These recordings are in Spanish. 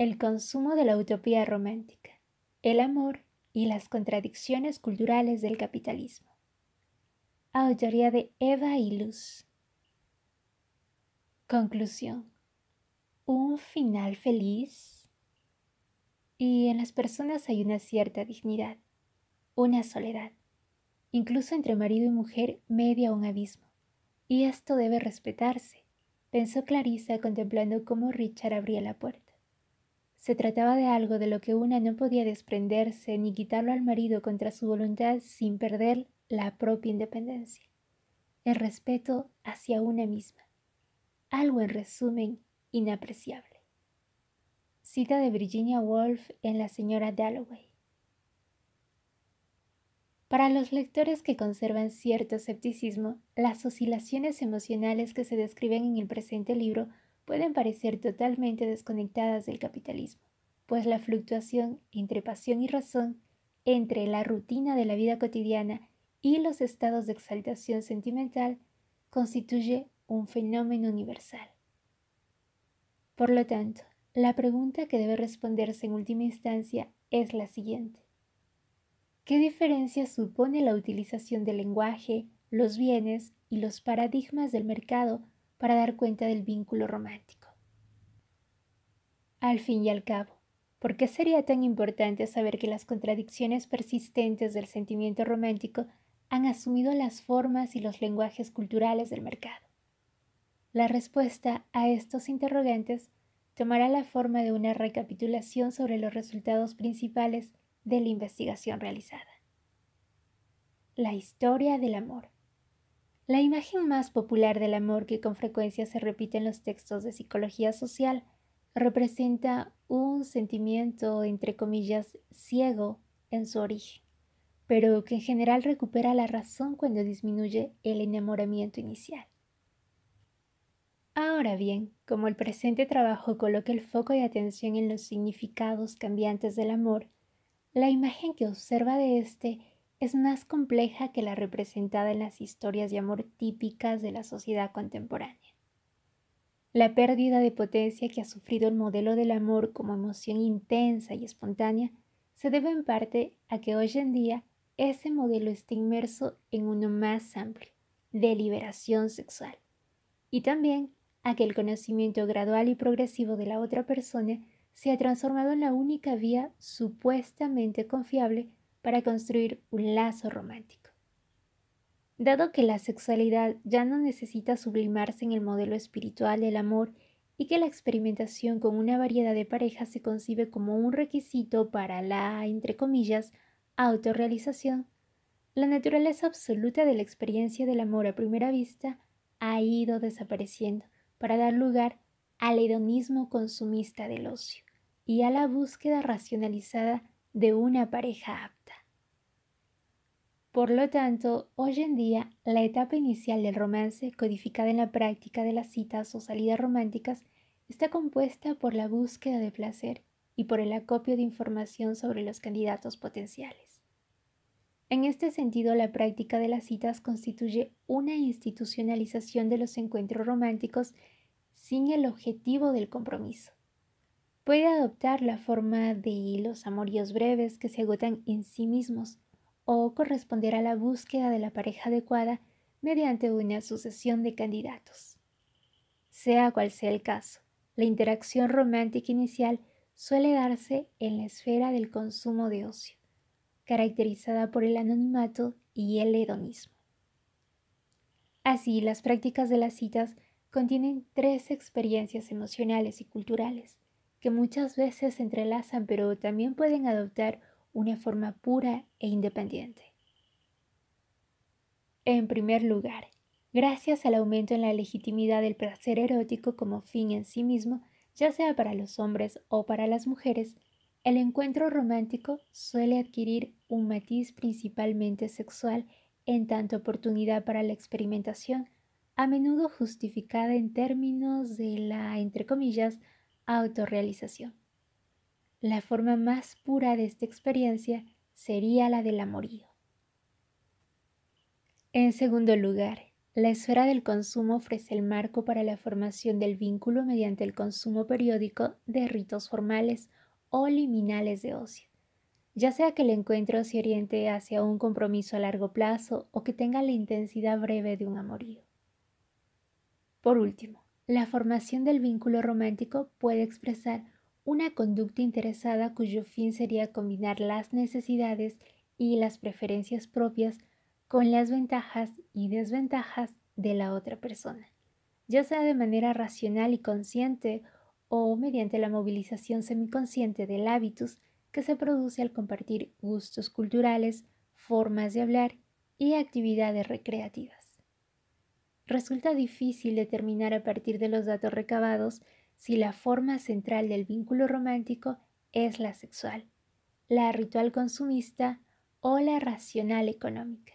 el consumo de la utopía romántica, el amor y las contradicciones culturales del capitalismo. Autoría de Eva y Luz. Conclusión. Un final feliz. Y en las personas hay una cierta dignidad, una soledad. Incluso entre marido y mujer media un abismo. Y esto debe respetarse, pensó Clarisa contemplando cómo Richard abría la puerta. Se trataba de algo de lo que una no podía desprenderse ni quitarlo al marido contra su voluntad sin perder la propia independencia, el respeto hacia una misma, algo en resumen inapreciable. Cita de Virginia Woolf en La señora Dalloway. Para los lectores que conservan cierto escepticismo, las oscilaciones emocionales que se describen en el presente libro pueden parecer totalmente desconectadas del capitalismo, pues la fluctuación entre pasión y razón, entre la rutina de la vida cotidiana y los estados de exaltación sentimental constituye un fenómeno universal. Por lo tanto, la pregunta que debe responderse en última instancia es la siguiente. ¿Qué diferencia supone la utilización del lenguaje, los bienes y los paradigmas del mercado para dar cuenta del vínculo romántico. Al fin y al cabo, ¿por qué sería tan importante saber que las contradicciones persistentes del sentimiento romántico han asumido las formas y los lenguajes culturales del mercado? La respuesta a estos interrogantes tomará la forma de una recapitulación sobre los resultados principales de la investigación realizada. La historia del amor. La imagen más popular del amor que con frecuencia se repite en los textos de psicología social representa un sentimiento, entre comillas, ciego en su origen, pero que en general recupera la razón cuando disminuye el enamoramiento inicial. Ahora bien, como el presente trabajo coloca el foco de atención en los significados cambiantes del amor, la imagen que observa de éste es más compleja que la representada en las historias de amor típicas de la sociedad contemporánea. La pérdida de potencia que ha sufrido el modelo del amor como emoción intensa y espontánea se debe en parte a que hoy en día ese modelo está inmerso en uno más amplio, de liberación sexual, y también a que el conocimiento gradual y progresivo de la otra persona se ha transformado en la única vía supuestamente confiable para construir un lazo romántico. Dado que la sexualidad ya no necesita sublimarse en el modelo espiritual del amor y que la experimentación con una variedad de parejas se concibe como un requisito para la, entre comillas, autorrealización, la naturaleza absoluta de la experiencia del amor a primera vista ha ido desapareciendo para dar lugar al hedonismo consumista del ocio y a la búsqueda racionalizada de una pareja por lo tanto, hoy en día, la etapa inicial del romance, codificada en la práctica de las citas o salidas románticas, está compuesta por la búsqueda de placer y por el acopio de información sobre los candidatos potenciales. En este sentido, la práctica de las citas constituye una institucionalización de los encuentros románticos sin el objetivo del compromiso. Puede adoptar la forma de los amoríos breves que se agotan en sí mismos, o corresponder a la búsqueda de la pareja adecuada mediante una sucesión de candidatos. Sea cual sea el caso, la interacción romántica inicial suele darse en la esfera del consumo de ocio, caracterizada por el anonimato y el hedonismo. Así, las prácticas de las citas contienen tres experiencias emocionales y culturales, que muchas veces se entrelazan pero también pueden adoptar una forma pura e independiente. En primer lugar, gracias al aumento en la legitimidad del placer erótico como fin en sí mismo, ya sea para los hombres o para las mujeres, el encuentro romántico suele adquirir un matiz principalmente sexual en tanto oportunidad para la experimentación, a menudo justificada en términos de la, entre comillas, autorrealización. La forma más pura de esta experiencia sería la del amorío. En segundo lugar, la esfera del consumo ofrece el marco para la formación del vínculo mediante el consumo periódico de ritos formales o liminales de ocio, ya sea que el encuentro se oriente hacia un compromiso a largo plazo o que tenga la intensidad breve de un amorío. Por último, la formación del vínculo romántico puede expresar una conducta interesada cuyo fin sería combinar las necesidades y las preferencias propias con las ventajas y desventajas de la otra persona, ya sea de manera racional y consciente o mediante la movilización semiconsciente del hábitus que se produce al compartir gustos culturales, formas de hablar y actividades recreativas. Resulta difícil determinar a partir de los datos recabados si la forma central del vínculo romántico es la sexual, la ritual consumista o la racional económica.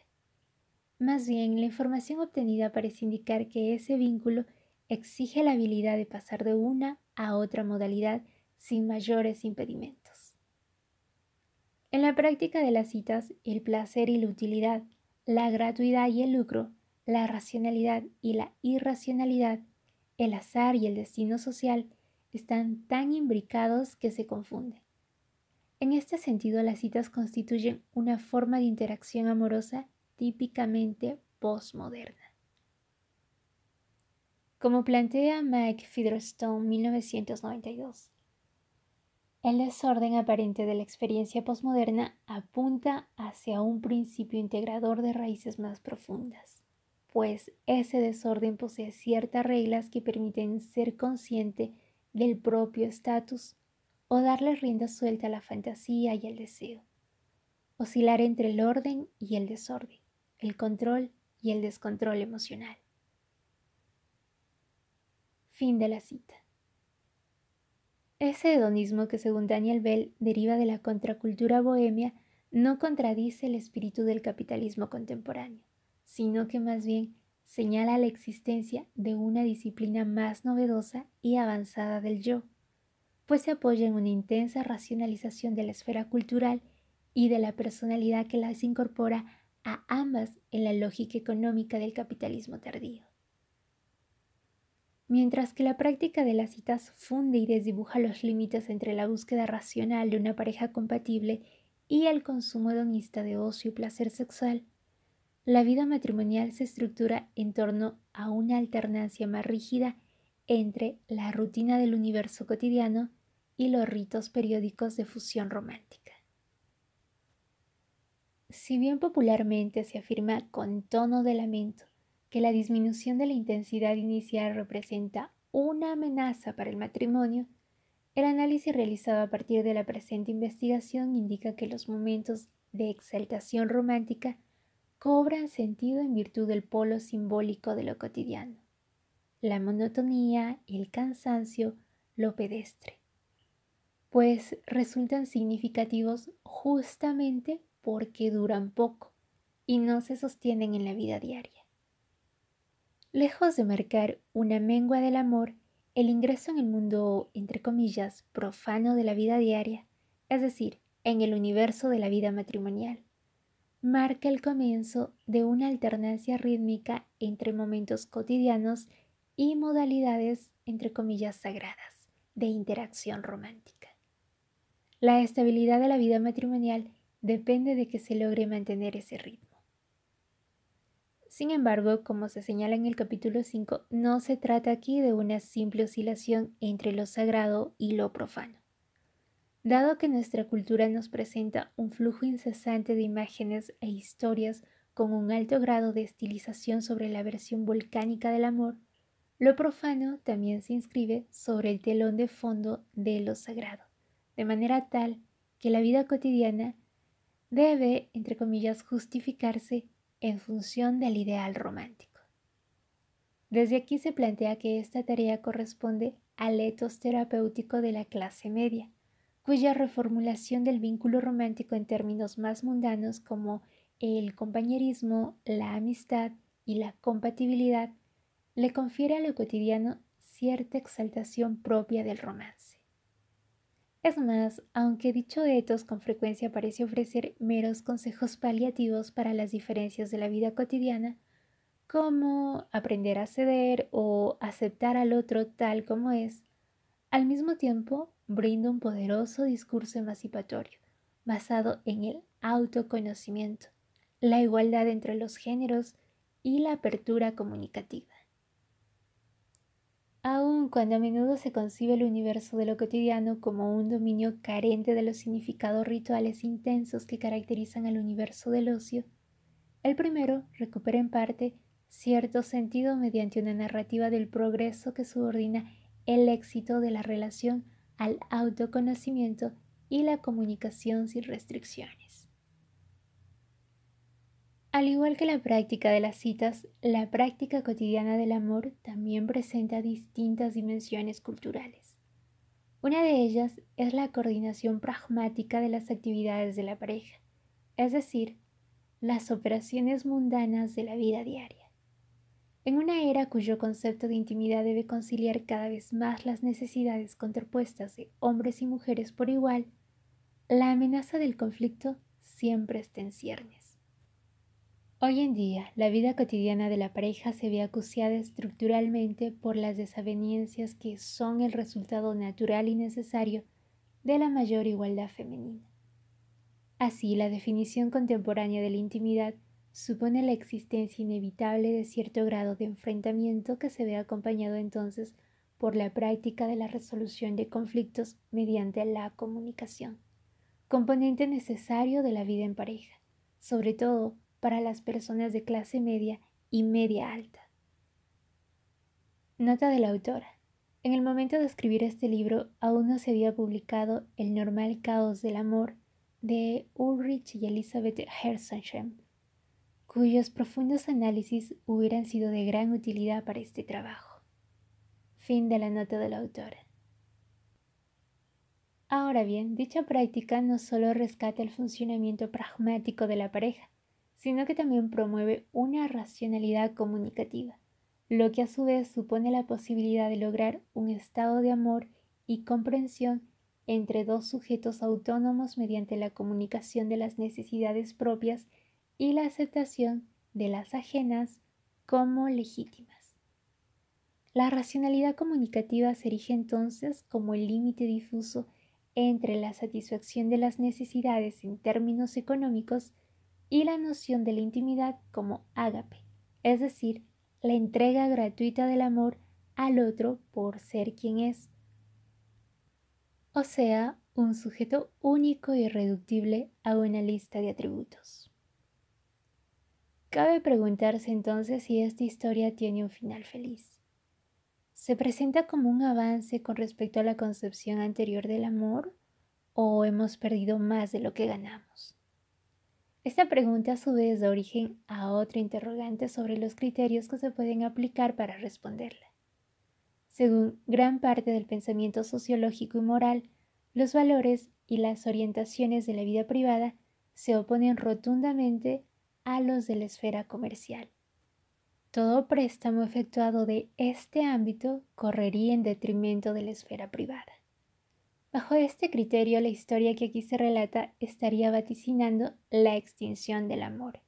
Más bien, la información obtenida parece indicar que ese vínculo exige la habilidad de pasar de una a otra modalidad sin mayores impedimentos. En la práctica de las citas, el placer y la utilidad, la gratuidad y el lucro, la racionalidad y la irracionalidad el azar y el destino social están tan imbricados que se confunden. En este sentido, las citas constituyen una forma de interacción amorosa típicamente postmoderna. Como plantea Mike Featherstone 1992, el desorden aparente de la experiencia postmoderna apunta hacia un principio integrador de raíces más profundas pues ese desorden posee ciertas reglas que permiten ser consciente del propio estatus o darle rienda suelta a la fantasía y el deseo. Oscilar entre el orden y el desorden, el control y el descontrol emocional. Fin de la cita. Ese hedonismo que según Daniel Bell deriva de la contracultura bohemia no contradice el espíritu del capitalismo contemporáneo sino que más bien señala la existencia de una disciplina más novedosa y avanzada del yo, pues se apoya en una intensa racionalización de la esfera cultural y de la personalidad que las incorpora a ambas en la lógica económica del capitalismo tardío. Mientras que la práctica de las citas funde y desdibuja los límites entre la búsqueda racional de una pareja compatible y el consumo hedonista de ocio y placer sexual, la vida matrimonial se estructura en torno a una alternancia más rígida entre la rutina del universo cotidiano y los ritos periódicos de fusión romántica. Si bien popularmente se afirma con tono de lamento que la disminución de la intensidad inicial representa una amenaza para el matrimonio, el análisis realizado a partir de la presente investigación indica que los momentos de exaltación romántica cobran sentido en virtud del polo simbólico de lo cotidiano, la monotonía, el cansancio, lo pedestre, pues resultan significativos justamente porque duran poco y no se sostienen en la vida diaria. Lejos de marcar una mengua del amor, el ingreso en el mundo, entre comillas, profano de la vida diaria, es decir, en el universo de la vida matrimonial, marca el comienzo de una alternancia rítmica entre momentos cotidianos y modalidades, entre comillas, sagradas de interacción romántica. La estabilidad de la vida matrimonial depende de que se logre mantener ese ritmo. Sin embargo, como se señala en el capítulo 5, no se trata aquí de una simple oscilación entre lo sagrado y lo profano. Dado que nuestra cultura nos presenta un flujo incesante de imágenes e historias con un alto grado de estilización sobre la versión volcánica del amor, lo profano también se inscribe sobre el telón de fondo de lo sagrado, de manera tal que la vida cotidiana debe, entre comillas, justificarse en función del ideal romántico. Desde aquí se plantea que esta tarea corresponde al etos terapéutico de la clase media, cuya reformulación del vínculo romántico en términos más mundanos como el compañerismo, la amistad y la compatibilidad le confiere a lo cotidiano cierta exaltación propia del romance. Es más, aunque dicho etos con frecuencia parece ofrecer meros consejos paliativos para las diferencias de la vida cotidiana, como aprender a ceder o aceptar al otro tal como es, al mismo tiempo brinda un poderoso discurso emancipatorio basado en el autoconocimiento, la igualdad entre los géneros y la apertura comunicativa. Aun cuando a menudo se concibe el universo de lo cotidiano como un dominio carente de los significados rituales intensos que caracterizan al universo del ocio, el primero recupera en parte cierto sentido mediante una narrativa del progreso que subordina el éxito de la relación al autoconocimiento y la comunicación sin restricciones. Al igual que la práctica de las citas, la práctica cotidiana del amor también presenta distintas dimensiones culturales. Una de ellas es la coordinación pragmática de las actividades de la pareja, es decir, las operaciones mundanas de la vida diaria. En una era cuyo concepto de intimidad debe conciliar cada vez más las necesidades contrapuestas de hombres y mujeres por igual, la amenaza del conflicto siempre está en ciernes. Hoy en día, la vida cotidiana de la pareja se ve acuciada estructuralmente por las desavenencias que son el resultado natural y necesario de la mayor igualdad femenina. Así, la definición contemporánea de la intimidad supone la existencia inevitable de cierto grado de enfrentamiento que se ve acompañado entonces por la práctica de la resolución de conflictos mediante la comunicación, componente necesario de la vida en pareja, sobre todo para las personas de clase media y media alta. Nota de la autora. En el momento de escribir este libro aún no se había publicado El normal caos del amor de Ulrich y Elizabeth Herzenschem, cuyos profundos análisis hubieran sido de gran utilidad para este trabajo. Fin de la nota de la Ahora bien, dicha práctica no solo rescata el funcionamiento pragmático de la pareja, sino que también promueve una racionalidad comunicativa, lo que a su vez supone la posibilidad de lograr un estado de amor y comprensión entre dos sujetos autónomos mediante la comunicación de las necesidades propias y la aceptación de las ajenas como legítimas. La racionalidad comunicativa se erige entonces como el límite difuso entre la satisfacción de las necesidades en términos económicos y la noción de la intimidad como ágape, es decir, la entrega gratuita del amor al otro por ser quien es. O sea, un sujeto único y irreductible a una lista de atributos. Cabe preguntarse entonces si esta historia tiene un final feliz. ¿Se presenta como un avance con respecto a la concepción anterior del amor o hemos perdido más de lo que ganamos? Esta pregunta a su vez da origen a otra interrogante sobre los criterios que se pueden aplicar para responderla. Según gran parte del pensamiento sociológico y moral, los valores y las orientaciones de la vida privada se oponen rotundamente a los de la esfera comercial. Todo préstamo efectuado de este ámbito correría en detrimento de la esfera privada. Bajo este criterio, la historia que aquí se relata estaría vaticinando la extinción del amor.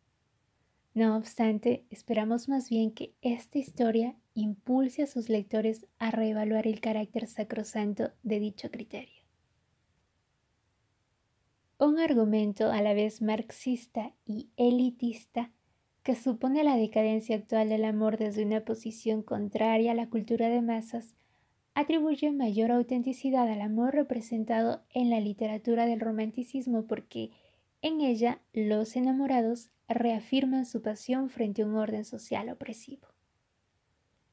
No obstante, esperamos más bien que esta historia impulse a sus lectores a reevaluar el carácter sacrosanto de dicho criterio un argumento a la vez marxista y elitista que supone la decadencia actual del amor desde una posición contraria a la cultura de masas, atribuye mayor autenticidad al amor representado en la literatura del romanticismo porque en ella los enamorados reafirman su pasión frente a un orden social opresivo.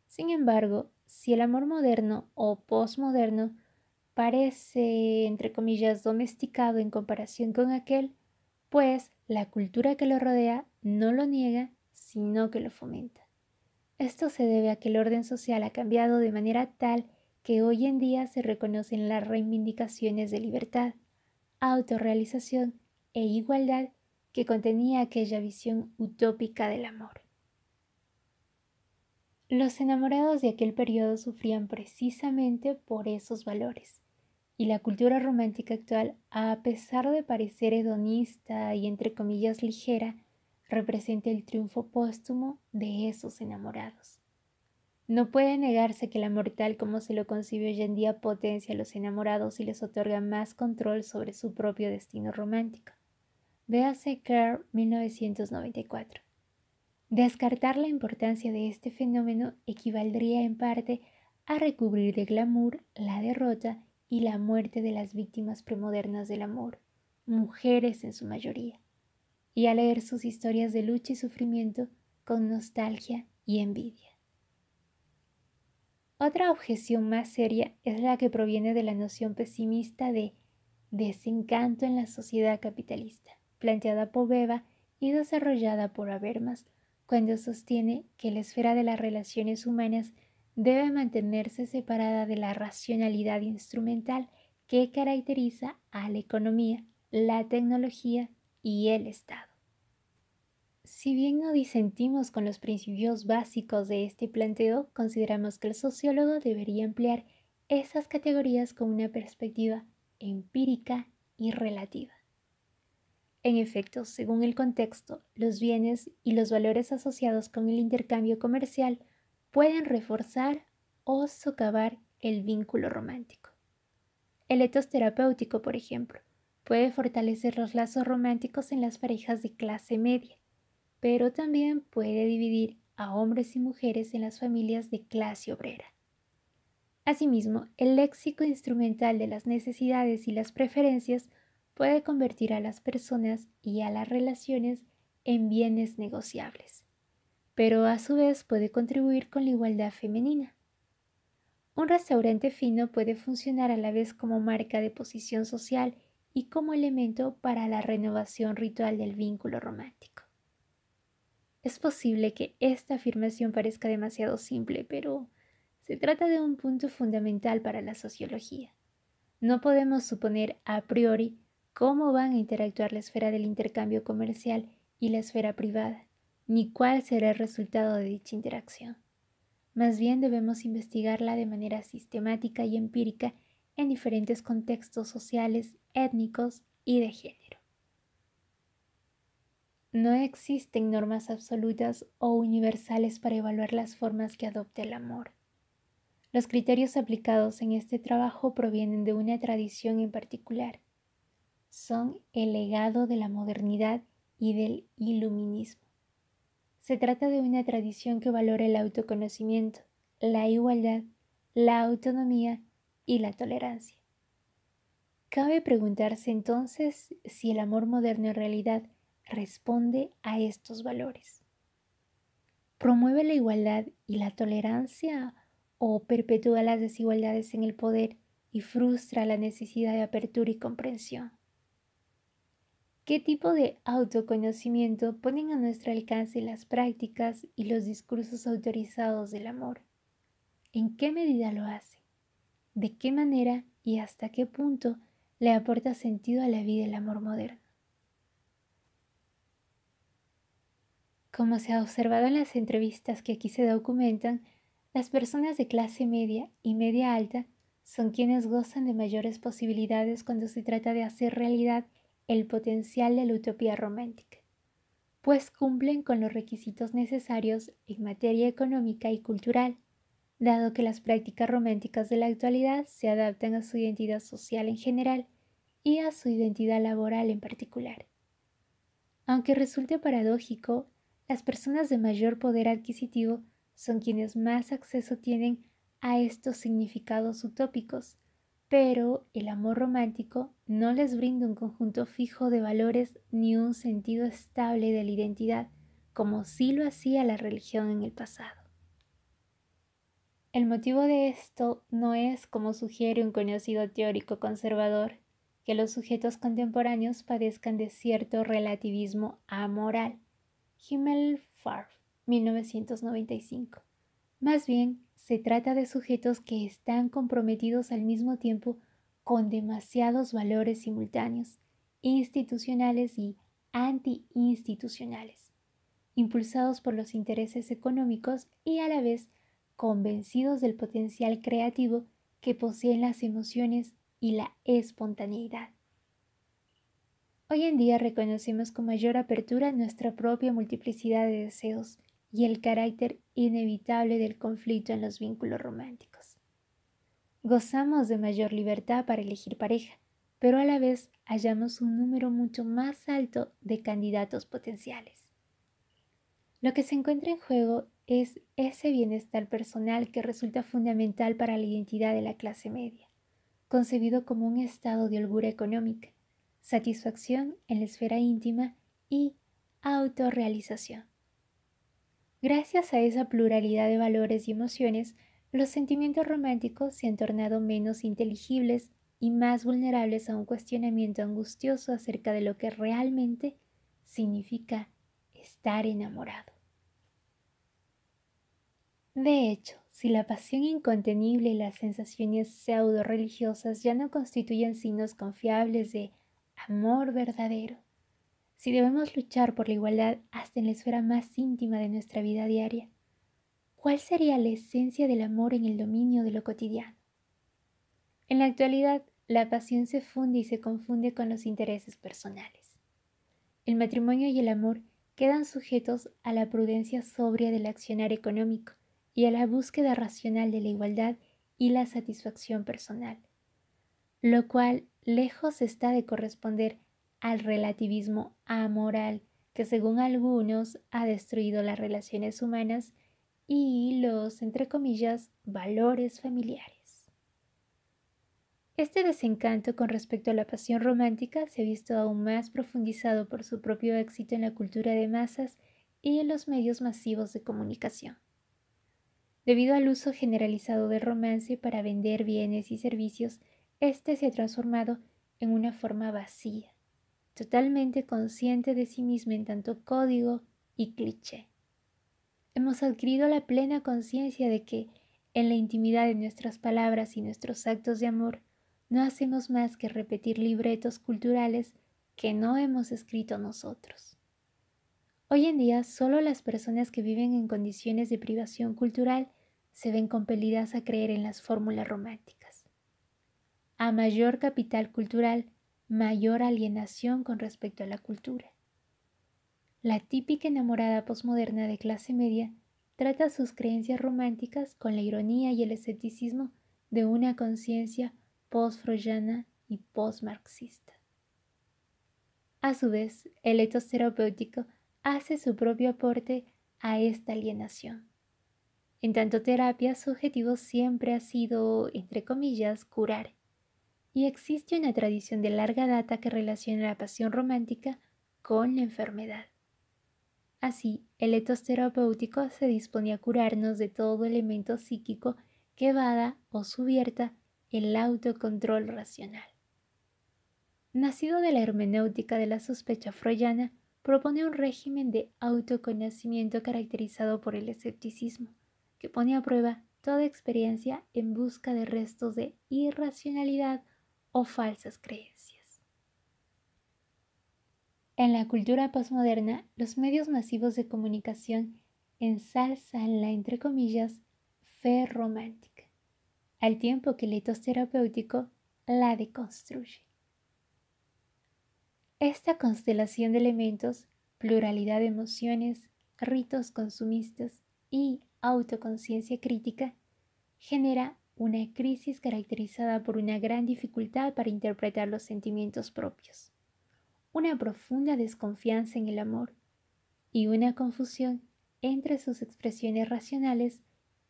Sin embargo, si el amor moderno o posmoderno parece, entre comillas, domesticado en comparación con aquel, pues la cultura que lo rodea no lo niega, sino que lo fomenta. Esto se debe a que el orden social ha cambiado de manera tal que hoy en día se reconocen las reivindicaciones de libertad, autorrealización e igualdad que contenía aquella visión utópica del amor. Los enamorados de aquel periodo sufrían precisamente por esos valores, y la cultura romántica actual, a pesar de parecer hedonista y entre comillas ligera, representa el triunfo póstumo de esos enamorados. No puede negarse que la mortal, como se lo concibe hoy en día potencia a los enamorados y les otorga más control sobre su propio destino romántico. Véase Kerr 1994. Descartar la importancia de este fenómeno equivaldría en parte a recubrir de glamour la derrota y la muerte de las víctimas premodernas del amor, mujeres en su mayoría, y a leer sus historias de lucha y sufrimiento con nostalgia y envidia. Otra objeción más seria es la que proviene de la noción pesimista de desencanto en la sociedad capitalista, planteada por Beba y desarrollada por Habermas, cuando sostiene que la esfera de las relaciones humanas debe mantenerse separada de la racionalidad instrumental que caracteriza a la economía, la tecnología y el Estado. Si bien no disentimos con los principios básicos de este planteo, consideramos que el sociólogo debería emplear esas categorías con una perspectiva empírica y relativa. En efecto, según el contexto, los bienes y los valores asociados con el intercambio comercial pueden reforzar o socavar el vínculo romántico. El etos terapéutico, por ejemplo, puede fortalecer los lazos románticos en las parejas de clase media, pero también puede dividir a hombres y mujeres en las familias de clase obrera. Asimismo, el léxico instrumental de las necesidades y las preferencias puede convertir a las personas y a las relaciones en bienes negociables pero a su vez puede contribuir con la igualdad femenina. Un restaurante fino puede funcionar a la vez como marca de posición social y como elemento para la renovación ritual del vínculo romántico. Es posible que esta afirmación parezca demasiado simple, pero se trata de un punto fundamental para la sociología. No podemos suponer a priori cómo van a interactuar la esfera del intercambio comercial y la esfera privada ni cuál será el resultado de dicha interacción. Más bien debemos investigarla de manera sistemática y empírica en diferentes contextos sociales, étnicos y de género. No existen normas absolutas o universales para evaluar las formas que adopta el amor. Los criterios aplicados en este trabajo provienen de una tradición en particular. Son el legado de la modernidad y del iluminismo. Se trata de una tradición que valora el autoconocimiento, la igualdad, la autonomía y la tolerancia. Cabe preguntarse entonces si el amor moderno en realidad responde a estos valores. ¿Promueve la igualdad y la tolerancia o perpetúa las desigualdades en el poder y frustra la necesidad de apertura y comprensión? ¿Qué tipo de autoconocimiento ponen a nuestro alcance las prácticas y los discursos autorizados del amor? ¿En qué medida lo hace? ¿De qué manera y hasta qué punto le aporta sentido a la vida el amor moderno? Como se ha observado en las entrevistas que aquí se documentan, las personas de clase media y media alta son quienes gozan de mayores posibilidades cuando se trata de hacer realidad el potencial de la utopía romántica, pues cumplen con los requisitos necesarios en materia económica y cultural, dado que las prácticas románticas de la actualidad se adaptan a su identidad social en general y a su identidad laboral en particular. Aunque resulte paradójico, las personas de mayor poder adquisitivo son quienes más acceso tienen a estos significados utópicos, pero el amor romántico no les brinda un conjunto fijo de valores ni un sentido estable de la identidad como sí lo hacía la religión en el pasado. El motivo de esto no es, como sugiere un conocido teórico conservador, que los sujetos contemporáneos padezcan de cierto relativismo amoral. Himmel 1995. Más bien, se trata de sujetos que están comprometidos al mismo tiempo con demasiados valores simultáneos, institucionales y antiinstitucionales, impulsados por los intereses económicos y a la vez convencidos del potencial creativo que poseen las emociones y la espontaneidad. Hoy en día reconocemos con mayor apertura nuestra propia multiplicidad de deseos y el carácter inevitable del conflicto en los vínculos románticos. Gozamos de mayor libertad para elegir pareja, pero a la vez hallamos un número mucho más alto de candidatos potenciales. Lo que se encuentra en juego es ese bienestar personal que resulta fundamental para la identidad de la clase media, concebido como un estado de holgura económica, satisfacción en la esfera íntima y autorrealización. Gracias a esa pluralidad de valores y emociones, los sentimientos románticos se han tornado menos inteligibles y más vulnerables a un cuestionamiento angustioso acerca de lo que realmente significa estar enamorado. De hecho, si la pasión incontenible y las sensaciones pseudo religiosas ya no constituyen signos confiables de amor verdadero, si debemos luchar por la igualdad hasta en la esfera más íntima de nuestra vida diaria, ¿cuál sería la esencia del amor en el dominio de lo cotidiano? En la actualidad, la pasión se funde y se confunde con los intereses personales. El matrimonio y el amor quedan sujetos a la prudencia sobria del accionar económico y a la búsqueda racional de la igualdad y la satisfacción personal, lo cual lejos está de corresponder al relativismo amoral que según algunos ha destruido las relaciones humanas y los, entre comillas, valores familiares. Este desencanto con respecto a la pasión romántica se ha visto aún más profundizado por su propio éxito en la cultura de masas y en los medios masivos de comunicación. Debido al uso generalizado del romance para vender bienes y servicios, este se ha transformado en una forma vacía, totalmente consciente de sí misma en tanto código y cliché. Hemos adquirido la plena conciencia de que, en la intimidad de nuestras palabras y nuestros actos de amor, no hacemos más que repetir libretos culturales que no hemos escrito nosotros. Hoy en día, solo las personas que viven en condiciones de privación cultural se ven compelidas a creer en las fórmulas románticas. A mayor capital cultural, mayor alienación con respecto a la cultura. La típica enamorada posmoderna de clase media trata sus creencias románticas con la ironía y el escepticismo de una conciencia post y post-marxista. A su vez, el etos terapéutico hace su propio aporte a esta alienación. En tanto terapia, su objetivo siempre ha sido, entre comillas, curar y existe una tradición de larga data que relaciona la pasión romántica con la enfermedad. Así, el etos terapéutico se dispone a curarnos de todo elemento psíquico que vada o subierta el autocontrol racional. Nacido de la hermenéutica de la sospecha freudiana, propone un régimen de autoconocimiento caracterizado por el escepticismo, que pone a prueba toda experiencia en busca de restos de irracionalidad o falsas creencias. En la cultura posmoderna, los medios masivos de comunicación ensalzan la, entre comillas, fe romántica, al tiempo que el etos terapéutico la deconstruye. Esta constelación de elementos, pluralidad de emociones, ritos consumistas y autoconciencia crítica genera una crisis caracterizada por una gran dificultad para interpretar los sentimientos propios, una profunda desconfianza en el amor y una confusión entre sus expresiones racionales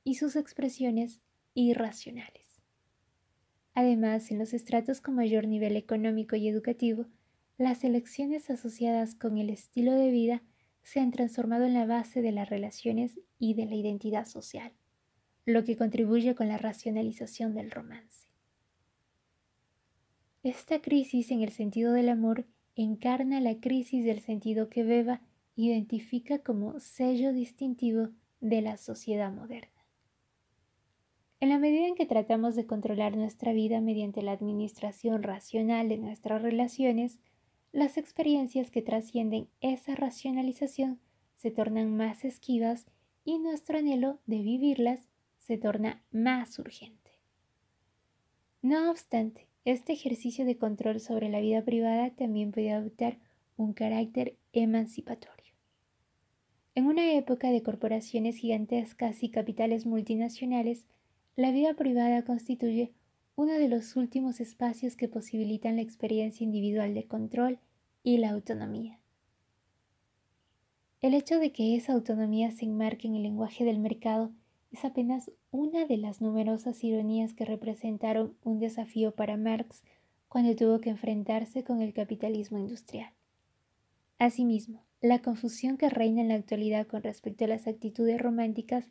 y sus expresiones irracionales. Además, en los estratos con mayor nivel económico y educativo, las elecciones asociadas con el estilo de vida se han transformado en la base de las relaciones y de la identidad social lo que contribuye con la racionalización del romance. Esta crisis en el sentido del amor encarna la crisis del sentido que Beba identifica como sello distintivo de la sociedad moderna. En la medida en que tratamos de controlar nuestra vida mediante la administración racional de nuestras relaciones, las experiencias que trascienden esa racionalización se tornan más esquivas y nuestro anhelo de vivirlas se torna más urgente. No obstante, este ejercicio de control sobre la vida privada también puede adoptar un carácter emancipatorio. En una época de corporaciones gigantescas y capitales multinacionales, la vida privada constituye uno de los últimos espacios que posibilitan la experiencia individual de control y la autonomía. El hecho de que esa autonomía se enmarque en el lenguaje del mercado es apenas una de las numerosas ironías que representaron un desafío para Marx cuando tuvo que enfrentarse con el capitalismo industrial. Asimismo, la confusión que reina en la actualidad con respecto a las actitudes románticas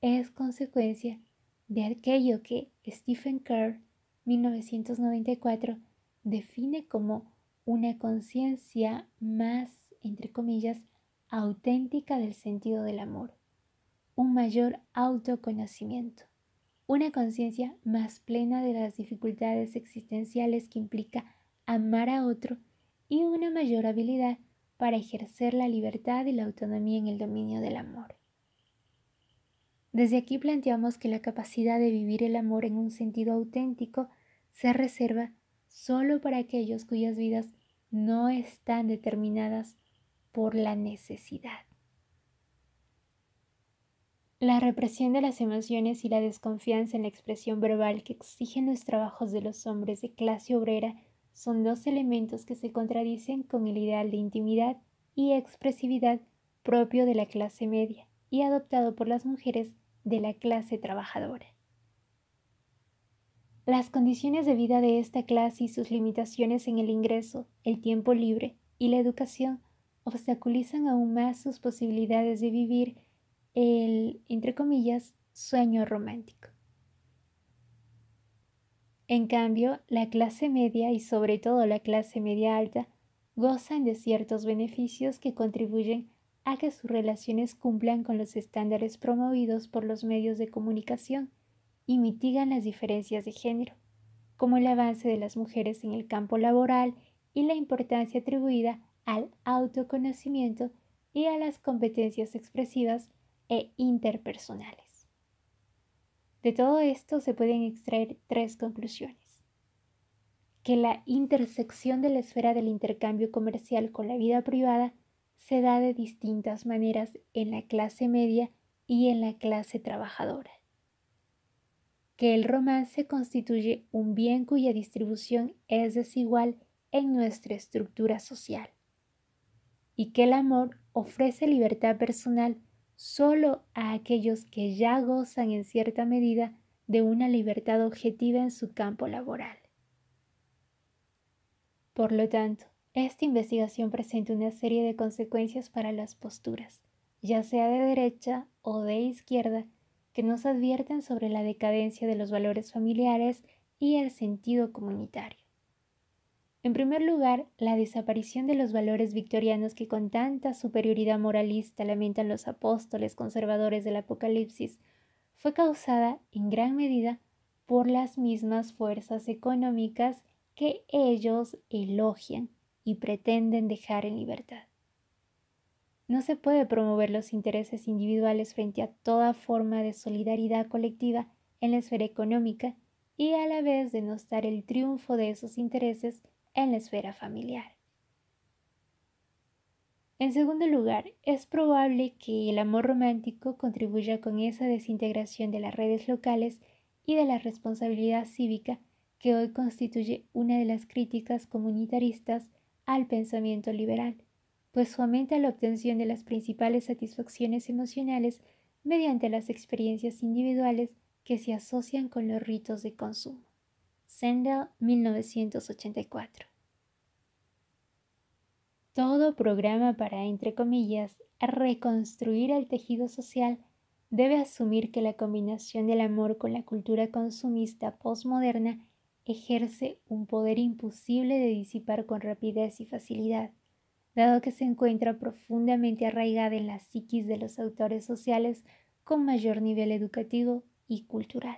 es consecuencia de aquello que Stephen Kerr, 1994, define como una conciencia más, entre comillas, auténtica del sentido del amor un mayor autoconocimiento, una conciencia más plena de las dificultades existenciales que implica amar a otro y una mayor habilidad para ejercer la libertad y la autonomía en el dominio del amor. Desde aquí planteamos que la capacidad de vivir el amor en un sentido auténtico se reserva solo para aquellos cuyas vidas no están determinadas por la necesidad. La represión de las emociones y la desconfianza en la expresión verbal que exigen los trabajos de los hombres de clase obrera son dos elementos que se contradicen con el ideal de intimidad y expresividad propio de la clase media y adoptado por las mujeres de la clase trabajadora. Las condiciones de vida de esta clase y sus limitaciones en el ingreso, el tiempo libre y la educación obstaculizan aún más sus posibilidades de vivir el, entre comillas, sueño romántico. En cambio, la clase media y sobre todo la clase media alta gozan de ciertos beneficios que contribuyen a que sus relaciones cumplan con los estándares promovidos por los medios de comunicación y mitigan las diferencias de género, como el avance de las mujeres en el campo laboral y la importancia atribuida al autoconocimiento y a las competencias expresivas e interpersonales. De todo esto se pueden extraer tres conclusiones. Que la intersección de la esfera del intercambio comercial con la vida privada se da de distintas maneras en la clase media y en la clase trabajadora. Que el romance constituye un bien cuya distribución es desigual en nuestra estructura social. Y que el amor ofrece libertad personal solo a aquellos que ya gozan en cierta medida de una libertad objetiva en su campo laboral. Por lo tanto, esta investigación presenta una serie de consecuencias para las posturas, ya sea de derecha o de izquierda, que nos advierten sobre la decadencia de los valores familiares y el sentido comunitario. En primer lugar, la desaparición de los valores victorianos que con tanta superioridad moralista lamentan los apóstoles conservadores del Apocalipsis fue causada en gran medida por las mismas fuerzas económicas que ellos elogian y pretenden dejar en libertad. No se puede promover los intereses individuales frente a toda forma de solidaridad colectiva en la esfera económica y a la vez denostar el triunfo de esos intereses en la esfera familiar. En segundo lugar, es probable que el amor romántico contribuya con esa desintegración de las redes locales y de la responsabilidad cívica que hoy constituye una de las críticas comunitaristas al pensamiento liberal, pues fomenta la obtención de las principales satisfacciones emocionales mediante las experiencias individuales que se asocian con los ritos de consumo. Sendel, 1984. Todo programa para, entre comillas, reconstruir el tejido social debe asumir que la combinación del amor con la cultura consumista postmoderna ejerce un poder imposible de disipar con rapidez y facilidad, dado que se encuentra profundamente arraigada en la psiquis de los autores sociales con mayor nivel educativo y cultural.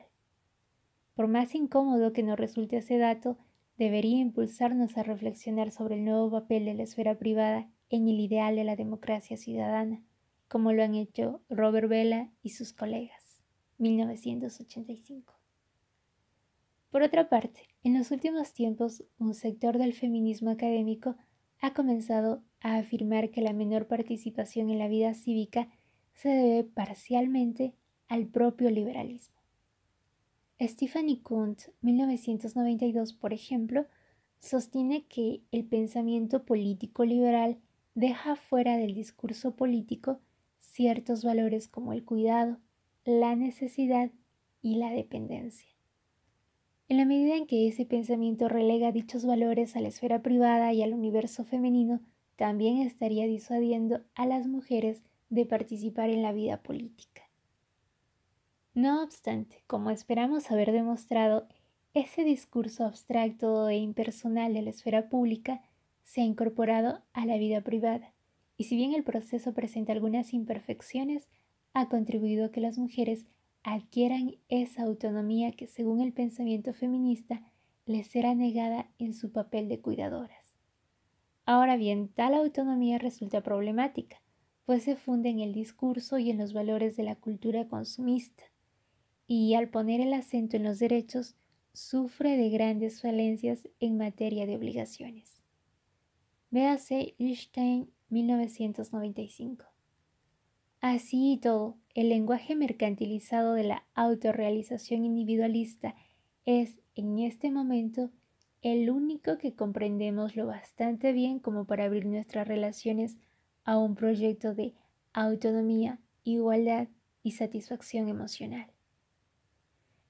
Por más incómodo que nos resulte ese dato, debería impulsarnos a reflexionar sobre el nuevo papel de la esfera privada en el ideal de la democracia ciudadana, como lo han hecho Robert Vela y sus colegas, 1985. Por otra parte, en los últimos tiempos, un sector del feminismo académico ha comenzado a afirmar que la menor participación en la vida cívica se debe parcialmente al propio liberalismo. Stephanie Kunt, 1992, por ejemplo, sostiene que el pensamiento político liberal deja fuera del discurso político ciertos valores como el cuidado, la necesidad y la dependencia. En la medida en que ese pensamiento relega dichos valores a la esfera privada y al universo femenino, también estaría disuadiendo a las mujeres de participar en la vida política. No obstante, como esperamos haber demostrado, ese discurso abstracto e impersonal de la esfera pública se ha incorporado a la vida privada, y si bien el proceso presenta algunas imperfecciones, ha contribuido a que las mujeres adquieran esa autonomía que, según el pensamiento feminista, les será negada en su papel de cuidadoras. Ahora bien, tal autonomía resulta problemática, pues se funde en el discurso y en los valores de la cultura consumista, y al poner el acento en los derechos, sufre de grandes falencias en materia de obligaciones. Véase Liechtenstein 1995. Así y todo, el lenguaje mercantilizado de la autorrealización individualista es, en este momento, el único que comprendemos lo bastante bien como para abrir nuestras relaciones a un proyecto de autonomía, igualdad y satisfacción emocional.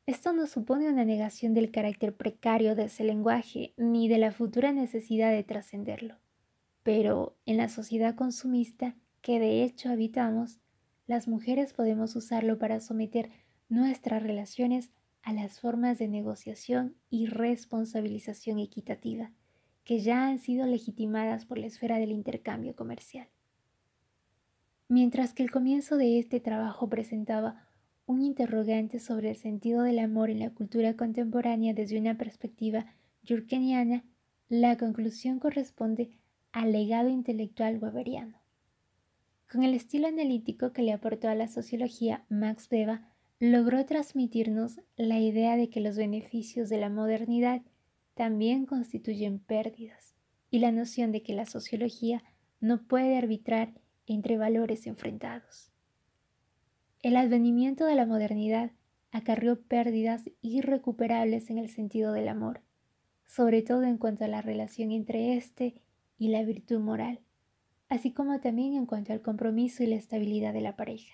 Esto no supone una negación del carácter precario de ese lenguaje ni de la futura necesidad de trascenderlo. Pero en la sociedad consumista que de hecho habitamos, las mujeres podemos usarlo para someter nuestras relaciones a las formas de negociación y responsabilización equitativa que ya han sido legitimadas por la esfera del intercambio comercial. Mientras que el comienzo de este trabajo presentaba un interrogante sobre el sentido del amor en la cultura contemporánea desde una perspectiva jurkeniana, la conclusión corresponde al legado intelectual weberiano. Con el estilo analítico que le aportó a la sociología Max Weber, logró transmitirnos la idea de que los beneficios de la modernidad también constituyen pérdidas y la noción de que la sociología no puede arbitrar entre valores enfrentados. El advenimiento de la modernidad acarrió pérdidas irrecuperables en el sentido del amor, sobre todo en cuanto a la relación entre éste y la virtud moral, así como también en cuanto al compromiso y la estabilidad de la pareja.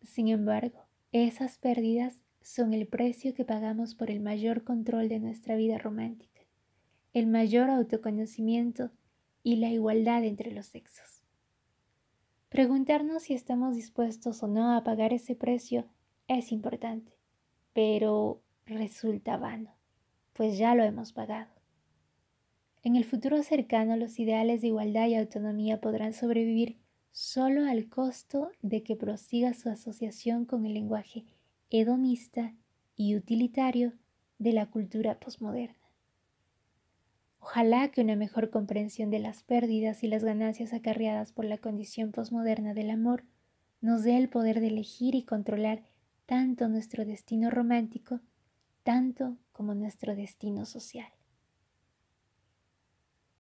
Sin embargo, esas pérdidas son el precio que pagamos por el mayor control de nuestra vida romántica, el mayor autoconocimiento y la igualdad entre los sexos. Preguntarnos si estamos dispuestos o no a pagar ese precio es importante, pero resulta vano, pues ya lo hemos pagado. En el futuro cercano los ideales de igualdad y autonomía podrán sobrevivir solo al costo de que prosiga su asociación con el lenguaje hedonista y utilitario de la cultura posmoderna. Ojalá que una mejor comprensión de las pérdidas y las ganancias acarreadas por la condición posmoderna del amor nos dé el poder de elegir y controlar tanto nuestro destino romántico, tanto como nuestro destino social.